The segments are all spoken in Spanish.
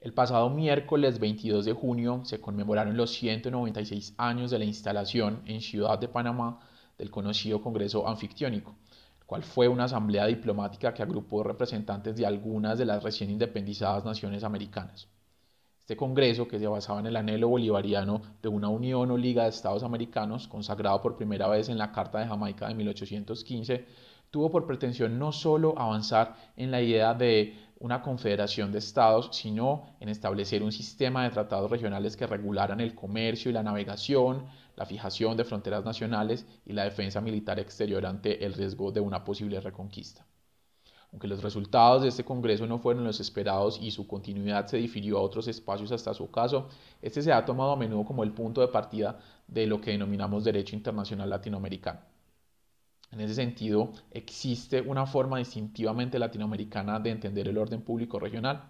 El pasado miércoles 22 de junio se conmemoraron los 196 años de la instalación en Ciudad de Panamá del conocido Congreso Anfictiónico, el cual fue una asamblea diplomática que agrupó representantes de algunas de las recién independizadas naciones americanas. Este Congreso, que se basaba en el anhelo bolivariano de una unión o liga de Estados americanos, consagrado por primera vez en la Carta de Jamaica de 1815, tuvo por pretensión no solo avanzar en la idea de una confederación de estados, sino en establecer un sistema de tratados regionales que regularan el comercio y la navegación, la fijación de fronteras nacionales y la defensa militar exterior ante el riesgo de una posible reconquista. Aunque los resultados de este Congreso no fueron los esperados y su continuidad se difirió a otros espacios hasta su caso, este se ha tomado a menudo como el punto de partida de lo que denominamos derecho internacional latinoamericano. En ese sentido, existe una forma distintivamente latinoamericana de entender el orden público regional.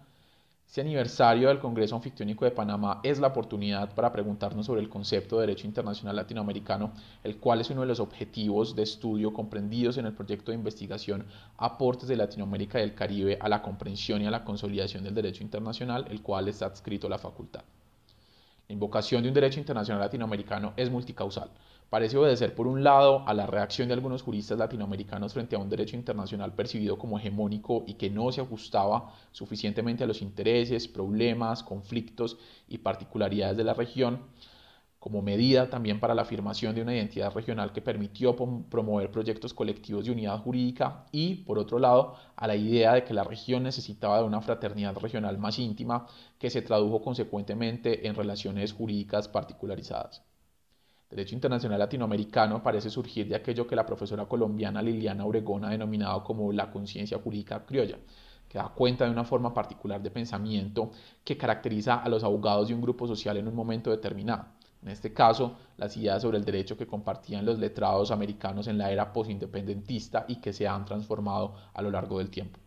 Este aniversario del Congreso anfictónico de Panamá es la oportunidad para preguntarnos sobre el concepto de derecho internacional latinoamericano, el cual es uno de los objetivos de estudio comprendidos en el proyecto de investigación Aportes de Latinoamérica y el Caribe a la comprensión y a la consolidación del derecho internacional, el cual está adscrito a la facultad. La invocación de un derecho internacional latinoamericano es multicausal, parece obedecer por un lado a la reacción de algunos juristas latinoamericanos frente a un derecho internacional percibido como hegemónico y que no se ajustaba suficientemente a los intereses, problemas, conflictos y particularidades de la región, como medida también para la afirmación de una identidad regional que permitió promover proyectos colectivos de unidad jurídica y, por otro lado, a la idea de que la región necesitaba de una fraternidad regional más íntima que se tradujo consecuentemente en relaciones jurídicas particularizadas. Derecho internacional latinoamericano parece surgir de aquello que la profesora colombiana Liliana Obregón ha denominado como la conciencia jurídica criolla, que da cuenta de una forma particular de pensamiento que caracteriza a los abogados de un grupo social en un momento determinado. En este caso, las ideas sobre el derecho que compartían los letrados americanos en la era posindependentista y que se han transformado a lo largo del tiempo.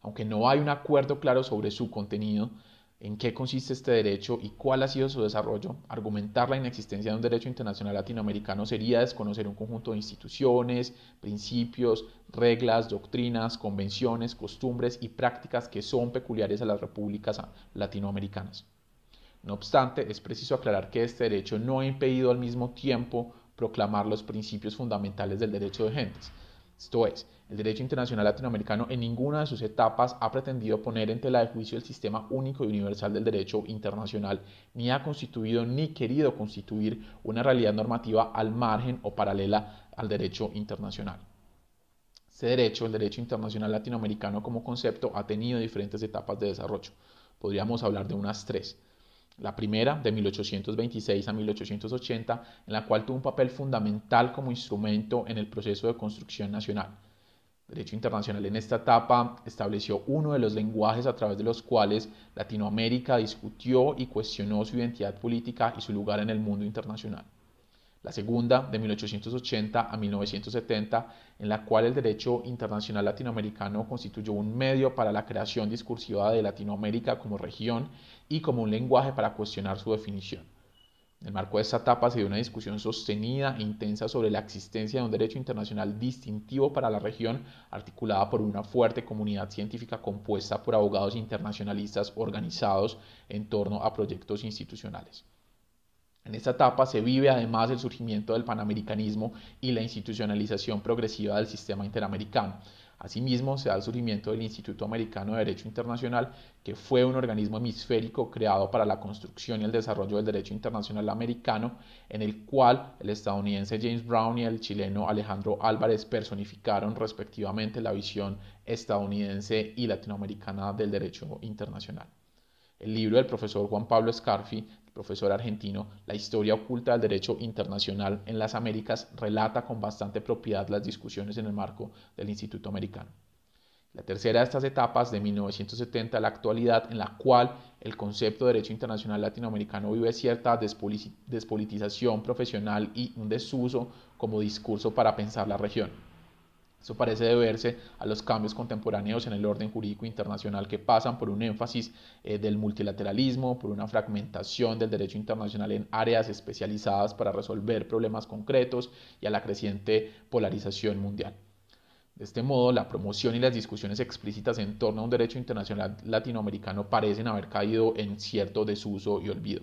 Aunque no hay un acuerdo claro sobre su contenido, en qué consiste este derecho y cuál ha sido su desarrollo, argumentar la inexistencia de un derecho internacional latinoamericano sería desconocer un conjunto de instituciones, principios, reglas, doctrinas, convenciones, costumbres y prácticas que son peculiares a las repúblicas latinoamericanas. No obstante, es preciso aclarar que este derecho no ha impedido al mismo tiempo proclamar los principios fundamentales del derecho de gentes, esto es, el derecho internacional latinoamericano en ninguna de sus etapas ha pretendido poner en tela de juicio el sistema único y universal del derecho internacional, ni ha constituido ni querido constituir una realidad normativa al margen o paralela al derecho internacional. Este derecho, el derecho internacional latinoamericano como concepto, ha tenido diferentes etapas de desarrollo. Podríamos hablar de unas tres. La primera, de 1826 a 1880, en la cual tuvo un papel fundamental como instrumento en el proceso de construcción nacional. derecho internacional en esta etapa estableció uno de los lenguajes a través de los cuales Latinoamérica discutió y cuestionó su identidad política y su lugar en el mundo internacional la segunda de 1880 a 1970, en la cual el derecho internacional latinoamericano constituyó un medio para la creación discursiva de Latinoamérica como región y como un lenguaje para cuestionar su definición. En el marco de esta etapa se dio una discusión sostenida e intensa sobre la existencia de un derecho internacional distintivo para la región, articulada por una fuerte comunidad científica compuesta por abogados internacionalistas organizados en torno a proyectos institucionales. En esta etapa se vive además el surgimiento del panamericanismo y la institucionalización progresiva del sistema interamericano. Asimismo, se da el surgimiento del Instituto Americano de Derecho Internacional, que fue un organismo hemisférico creado para la construcción y el desarrollo del derecho internacional americano, en el cual el estadounidense James Brown y el chileno Alejandro Álvarez personificaron respectivamente la visión estadounidense y latinoamericana del derecho internacional. El libro del profesor Juan Pablo Scarfi profesor argentino, la historia oculta del derecho internacional en las Américas relata con bastante propiedad las discusiones en el marco del Instituto Americano. La tercera de estas etapas, de 1970 a la actualidad, en la cual el concepto de derecho internacional latinoamericano vive cierta despolitización profesional y un desuso como discurso para pensar la región. Eso parece deberse a los cambios contemporáneos en el orden jurídico internacional que pasan por un énfasis eh, del multilateralismo, por una fragmentación del derecho internacional en áreas especializadas para resolver problemas concretos y a la creciente polarización mundial. De este modo, la promoción y las discusiones explícitas en torno a un derecho internacional latinoamericano parecen haber caído en cierto desuso y olvido.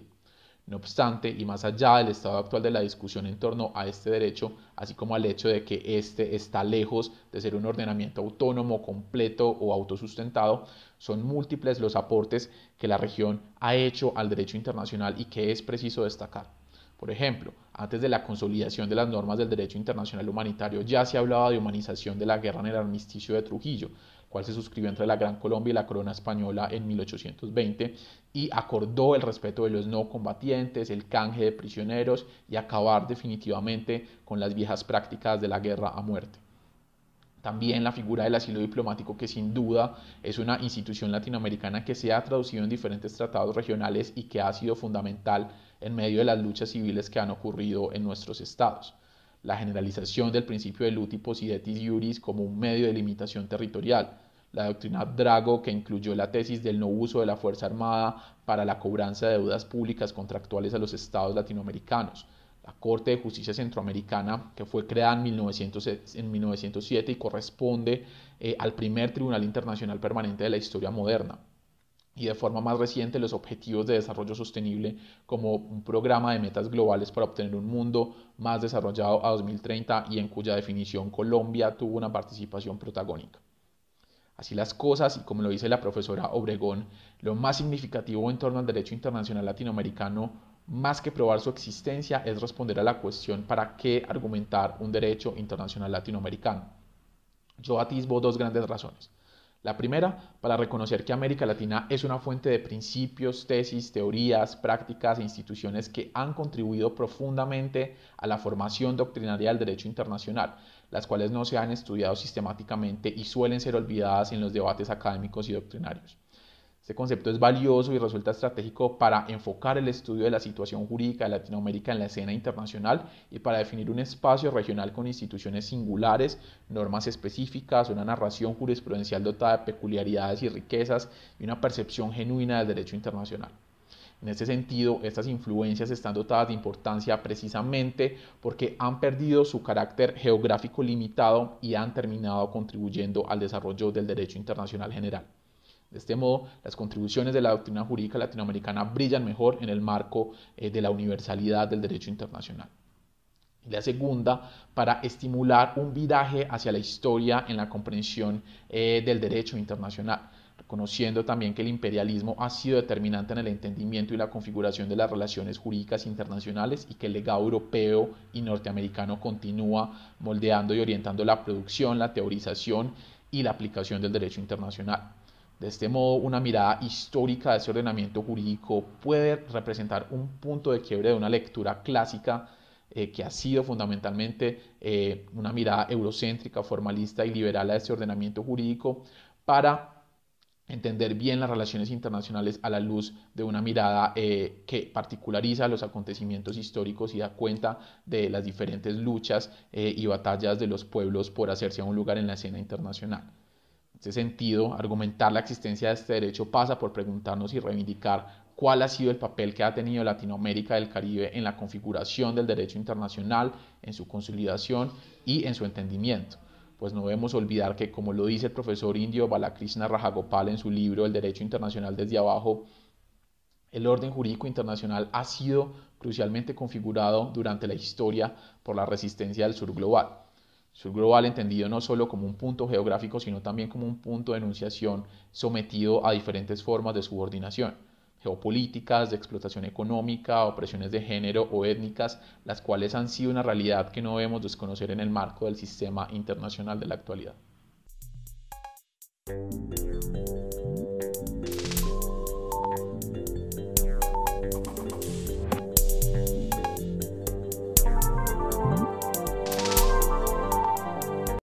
No obstante, y más allá del estado actual de la discusión en torno a este derecho, así como al hecho de que éste está lejos de ser un ordenamiento autónomo, completo o autosustentado, son múltiples los aportes que la región ha hecho al derecho internacional y que es preciso destacar. Por ejemplo, antes de la consolidación de las normas del derecho internacional humanitario ya se hablaba de humanización de la guerra en el armisticio de Trujillo, cual se suscribió entre la Gran Colombia y la Corona Española en 1820 y acordó el respeto de los no combatientes, el canje de prisioneros y acabar definitivamente con las viejas prácticas de la guerra a muerte también la figura del asilo diplomático, que sin duda es una institución latinoamericana que se ha traducido en diferentes tratados regionales y que ha sido fundamental en medio de las luchas civiles que han ocurrido en nuestros estados. La generalización del principio de uti possidetis iuris como un medio de limitación territorial, la doctrina Drago, que incluyó la tesis del no uso de la Fuerza Armada para la cobranza de deudas públicas contractuales a los estados latinoamericanos, la Corte de Justicia Centroamericana, que fue creada en, 1907 y corresponde eh, al primer Tribunal Internacional Permanente de la historia moderna, y de forma más reciente los Objetivos de Desarrollo Sostenible como un programa de metas globales para obtener un mundo más desarrollado a 2030 y en cuya definición Colombia tuvo una participación protagónica. Así las cosas, y como lo dice la profesora Obregón, lo más significativo en torno al derecho internacional latinoamericano, más que probar su existencia, es responder a la cuestión para qué argumentar un derecho internacional latinoamericano. Yo atisbo dos grandes razones. La primera, para reconocer que América Latina es una fuente de principios, tesis, teorías, prácticas e instituciones que han contribuido profundamente a la formación doctrinaria del derecho internacional, las cuales no se han estudiado sistemáticamente y suelen ser olvidadas en los debates académicos y doctrinarios. Este concepto es valioso y resulta estratégico para enfocar el estudio de la situación jurídica de Latinoamérica en la escena internacional y para definir un espacio regional con instituciones singulares, normas específicas, una narración jurisprudencial dotada de peculiaridades y riquezas y una percepción genuina del derecho internacional. En este sentido, estas influencias están dotadas de importancia precisamente porque han perdido su carácter geográfico limitado y han terminado contribuyendo al desarrollo del derecho internacional general. De este modo, las contribuciones de la doctrina jurídica latinoamericana brillan mejor en el marco eh, de la universalidad del derecho internacional. Y la segunda, para estimular un viraje hacia la historia en la comprensión eh, del derecho internacional reconociendo también que el imperialismo ha sido determinante en el entendimiento y la configuración de las relaciones jurídicas internacionales y que el legado europeo y norteamericano continúa moldeando y orientando la producción, la teorización y la aplicación del derecho internacional. De este modo, una mirada histórica de ese ordenamiento jurídico puede representar un punto de quiebre de una lectura clásica eh, que ha sido fundamentalmente eh, una mirada eurocéntrica, formalista y liberal a ese ordenamiento jurídico para entender bien las relaciones internacionales a la luz de una mirada eh, que particulariza los acontecimientos históricos y da cuenta de las diferentes luchas y batallas de los pueblos por hacerse a un lugar en la escena internacional este sentido, argumentar la existencia de este derecho pasa por preguntarnos y reivindicar cuál ha sido el papel que ha tenido Latinoamérica del Caribe en la configuración del derecho internacional, en su consolidación y en su entendimiento. Pues no debemos olvidar que, como lo dice el profesor indio Balakrishna Rajagopal en su libro El Derecho Internacional desde abajo, el orden jurídico internacional ha sido crucialmente configurado durante la historia por la resistencia del sur global global entendido no solo como un punto geográfico, sino también como un punto de enunciación sometido a diferentes formas de subordinación, geopolíticas, de explotación económica, opresiones de género o étnicas, las cuales han sido una realidad que no debemos desconocer en el marco del sistema internacional de la actualidad.